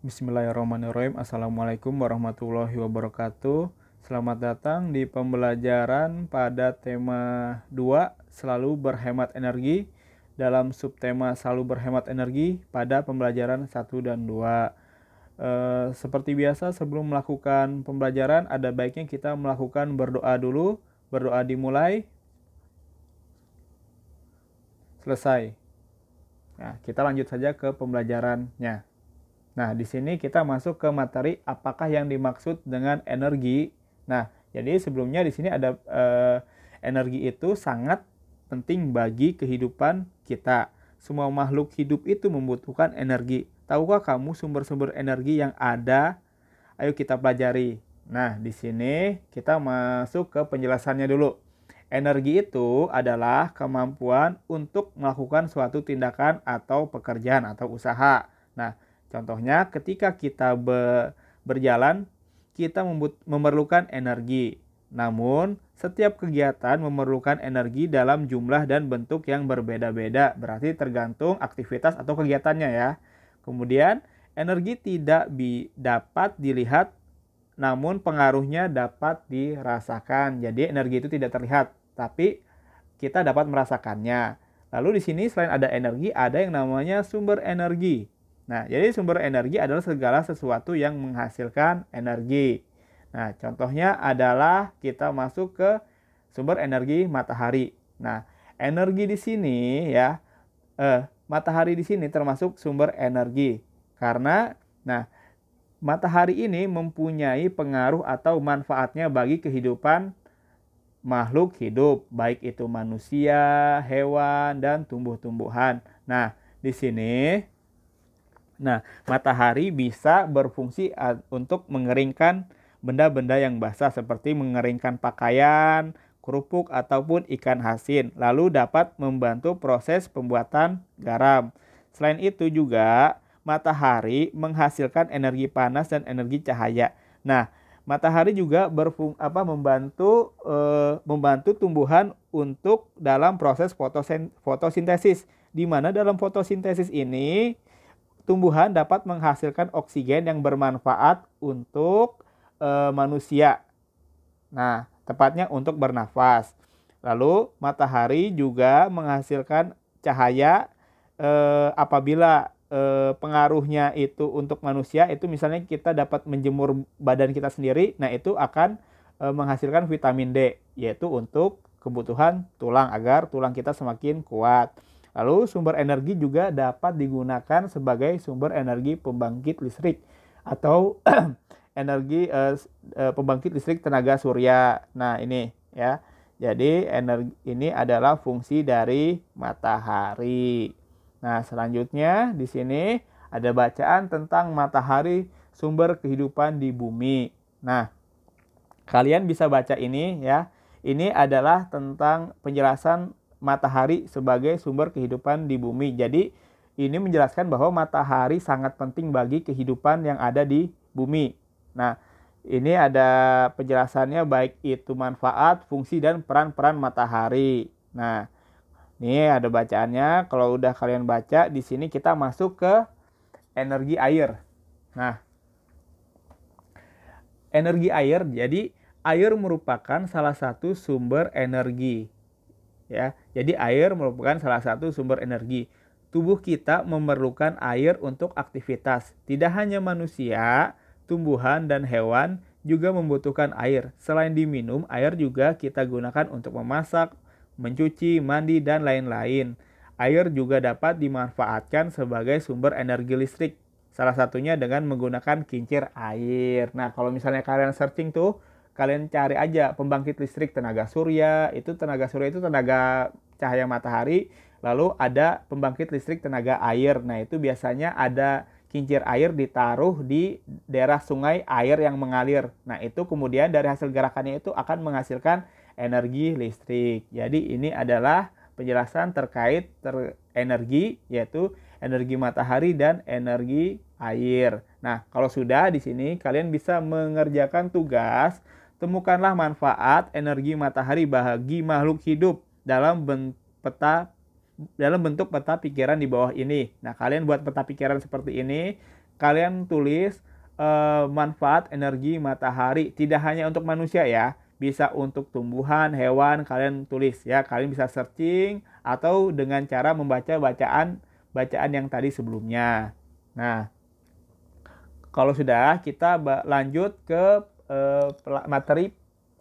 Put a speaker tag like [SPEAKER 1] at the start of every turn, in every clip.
[SPEAKER 1] Bismillahirrahmanirrahim. Assalamualaikum warahmatullahi wabarakatuh. Selamat datang di pembelajaran pada tema 2 selalu berhemat energi dalam subtema selalu berhemat energi pada pembelajaran 1 dan 2. E, eh, seperti biasa sebelum melakukan pembelajaran ada baiknya kita melakukan berdoa dulu. Berdoa dimulai. Selesai. Nah, kita lanjut saja ke pembelajarannya. Nah, di sini kita masuk ke materi apakah yang dimaksud dengan energi. Nah, jadi sebelumnya di sini ada eh, energi itu sangat penting bagi kehidupan kita. Semua makhluk hidup itu membutuhkan energi. Tahukah kamu sumber-sumber energi yang ada? Ayo kita pelajari. Nah, di sini kita masuk ke penjelasannya dulu. Energi itu adalah kemampuan untuk melakukan suatu tindakan atau pekerjaan atau usaha. Nah, Contohnya ketika kita be berjalan, kita memerlukan energi. Namun, setiap kegiatan memerlukan energi dalam jumlah dan bentuk yang berbeda-beda, berarti tergantung aktivitas atau kegiatannya ya. Kemudian, energi tidak dapat dilihat namun pengaruhnya dapat dirasakan. Jadi energi itu tidak terlihat, tapi kita dapat merasakannya. Lalu di sini selain ada energi, ada yang namanya sumber energi. Nah, jadi sumber energi adalah segala sesuatu yang menghasilkan energi. Nah, contohnya adalah kita masuk ke sumber energi matahari. Nah, energi di sini ya, eh, matahari di sini termasuk sumber energi karena, nah, matahari ini mempunyai pengaruh atau manfaatnya bagi kehidupan makhluk hidup, baik itu manusia, hewan, dan tumbuh-tumbuhan. Nah, di sini Nah, matahari bisa berfungsi untuk mengeringkan benda-benda yang basah seperti mengeringkan pakaian, kerupuk ataupun ikan asin, lalu dapat membantu proses pembuatan garam. Selain itu juga matahari menghasilkan energi panas dan energi cahaya. Nah, matahari juga berfung apa membantu e, membantu tumbuhan untuk dalam proses fotosintesis di mana dalam fotosintesis ini tumbuhan dapat menghasilkan oksigen yang bermanfaat untuk e, manusia. Nah, tepatnya untuk bernafas. Lalu matahari juga menghasilkan cahaya e, apabila e, pengaruhnya itu untuk manusia itu misalnya kita dapat menjemur badan kita sendiri, nah itu akan e, menghasilkan vitamin D yaitu untuk kebutuhan tulang agar tulang kita semakin kuat. Lalu sumber energi juga dapat digunakan sebagai sumber energi pembangkit listrik atau energi eh, eh, pembangkit listrik tenaga surya. Nah, ini ya. Jadi energi ini adalah fungsi dari matahari. Nah, selanjutnya di sini ada bacaan tentang matahari sumber kehidupan di bumi. Nah, kalian bisa baca ini ya. Ini adalah tentang penjelasan matahari sebagai sumber kehidupan di bumi. Jadi ini menjelaskan bahwa matahari sangat penting bagi kehidupan yang ada di bumi. Nah, ini ada penjelasannya baik itu manfaat, fungsi dan peran-peran matahari. Nah, ini ada bacaannya. Kalau udah kalian baca di sini kita masuk ke energi air. Nah, energi air jadi air merupakan salah satu sumber energi ya. Jadi air merupakan salah satu sumber energi. Tubuh kita memerlukan air untuk aktivitas. Tidak hanya manusia, tumbuhan dan hewan juga membutuhkan air. Selain diminum, air juga kita gunakan untuk memasak, mencuci, mandi dan lain-lain. Air juga dapat dimanfaatkan sebagai sumber energi listrik. Salah satunya dengan menggunakan kincir air. Nah, kalau misalnya kalian searching tuh kalian cari aja pembangkit listrik tenaga surya itu tenaga surya itu tenaga cahaya matahari lalu ada pembangkit listrik tenaga air nah itu biasanya ada kincir air ditaruh di daerah sungai air yang mengalir nah itu kemudian dari hasil gerakannya itu akan menghasilkan energi listrik jadi ini adalah penjelasan terkait ter energi yaitu energi matahari dan energi air. Nah, kalau sudah di sini kalian bisa mengerjakan tugas Temukanlah manfaat energi matahari bagi makhluk hidup dalam bentuk peta dalam bentuk peta pikiran di bawah ini. Nah, kalian buat peta pikiran seperti ini, kalian tulis eh, manfaat energi matahari tidak hanya untuk manusia ya, bisa untuk tumbuhan, hewan, kalian tulis ya. Kalian bisa searching atau dengan cara membaca bacaan bacaan yang tadi sebelumnya. Nah, kalau sudah kita lanjut ke uh, materi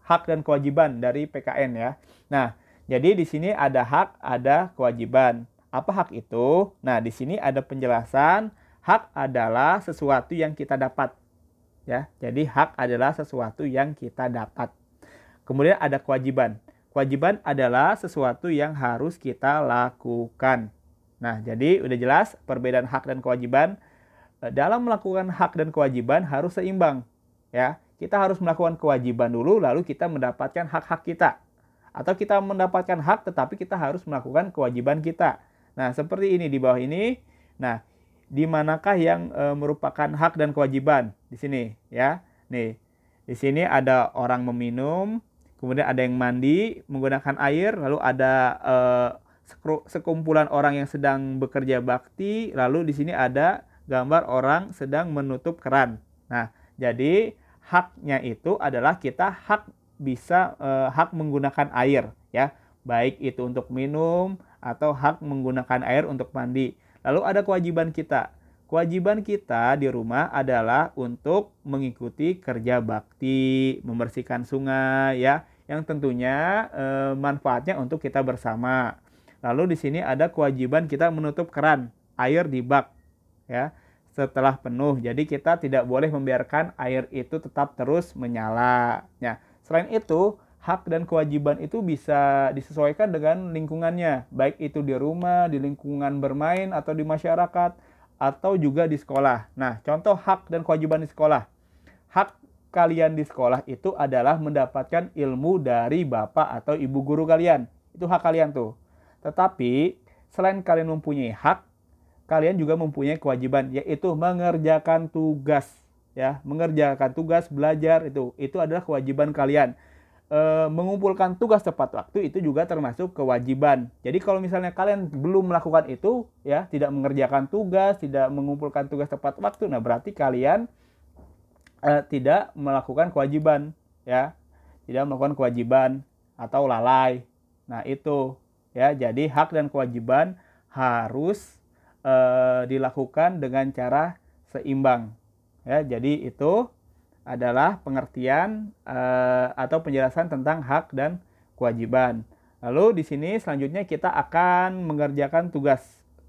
[SPEAKER 1] hak dan kewajiban dari PKN ya. Nah, jadi di sini ada hak, ada kewajiban. Apa hak itu? Nah, di sini ada penjelasan hak adalah sesuatu yang kita dapat. Ya, jadi hak adalah sesuatu yang kita dapat. Kemudian ada kewajiban. Kewajiban adalah sesuatu yang harus kita lakukan. Nah, jadi udah jelas perbedaan hak dan kewajiban. Eh, dalam melakukan hak dan kewajiban harus seimbang, ya. Kita harus melakukan kewajiban dulu, lalu kita mendapatkan hak-hak kita. Atau kita mendapatkan hak, tetapi kita harus melakukan kewajiban kita. Nah, seperti ini di bawah ini. Nah, di manakah yang e, merupakan hak dan kewajiban? Di sini, ya. Nih, di sini ada orang meminum, kemudian ada yang mandi menggunakan air, lalu ada e, sekumpulan orang yang sedang bekerja bakti, lalu di sini ada gambar orang sedang menutup keran. Nah, jadi haknya itu adalah kita hak bisa eh, hak menggunakan air ya baik itu untuk minum atau hak menggunakan air untuk mandi lalu ada kewajiban kita kewajiban kita di rumah adalah untuk mengikuti kerja bakti membersihkan sungai ya yang tentunya eh, manfaatnya untuk kita bersama lalu di sini ada kewajiban kita menutup keran air di bak ya setelah penuh. Jadi kita tidak boleh membiarkan air itu tetap terus menyala. Nah, selain itu, hak dan kewajiban itu bisa disesuaikan dengan lingkungannya, baik itu di rumah, di lingkungan bermain atau di masyarakat atau juga di sekolah. Nah, contoh hak dan kewajiban di sekolah. Hak kalian di sekolah itu adalah mendapatkan ilmu dari bapak atau ibu guru kalian. Itu hak kalian tuh. Tetapi selain kalian mempunyai hak, kalian juga mempunyai kewajiban yaitu mengerjakan tugas ya mengerjakan tugas belajar itu itu adalah kewajiban kalian e, mengumpulkan tugas tepat waktu itu juga termasuk kewajiban jadi kalau misalnya kalian belum melakukan itu ya tidak mengerjakan tugas tidak mengumpulkan tugas tepat waktu nah berarti kalian e, tidak melakukan kewajiban ya tidak melakukan kewajiban atau lalai nah itu ya jadi hak dan kewajiban harus e, dilakukan dengan cara seimbang. Ya, jadi itu adalah pengertian e, atau penjelasan tentang hak dan kewajiban. Lalu di sini selanjutnya kita akan mengerjakan tugas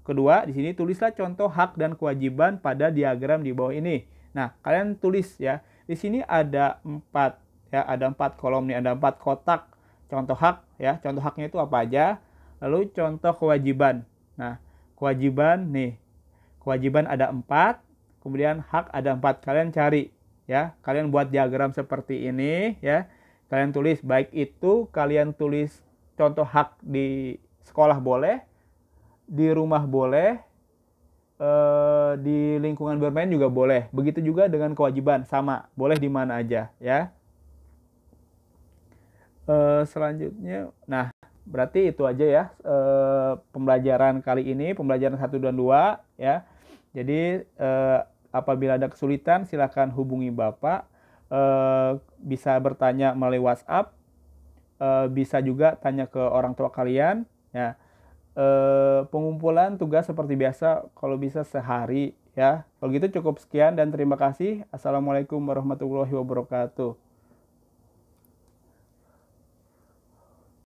[SPEAKER 1] kedua. Di sini tulislah contoh hak dan kewajiban pada diagram di bawah ini. Nah, kalian tulis ya. Di sini ada empat ya, ada empat kolom nih, ada empat kotak contoh hak ya. Contoh haknya itu apa aja? Lalu contoh kewajiban. Nah, kewajiban nih kewajiban ada empat kemudian hak ada empat kalian cari ya kalian buat diagram seperti ini ya kalian tulis baik itu kalian tulis contoh hak di sekolah boleh di rumah boleh eh, di lingkungan bermain juga boleh begitu juga dengan kewajiban sama boleh di mana aja ya eh, selanjutnya nah Berarti itu aja ya e, pembelajaran kali ini, pembelajaran satu dan dua ya. Jadi e, apabila ada kesulitan silakan hubungi Bapak. E, bisa bertanya melalui WhatsApp, e, bisa juga tanya ke orang tua kalian ya. E, pengumpulan tugas seperti biasa kalau bisa sehari ya. Kalau gitu cukup sekian dan terima kasih. Assalamualaikum warahmatullahi wabarakatuh.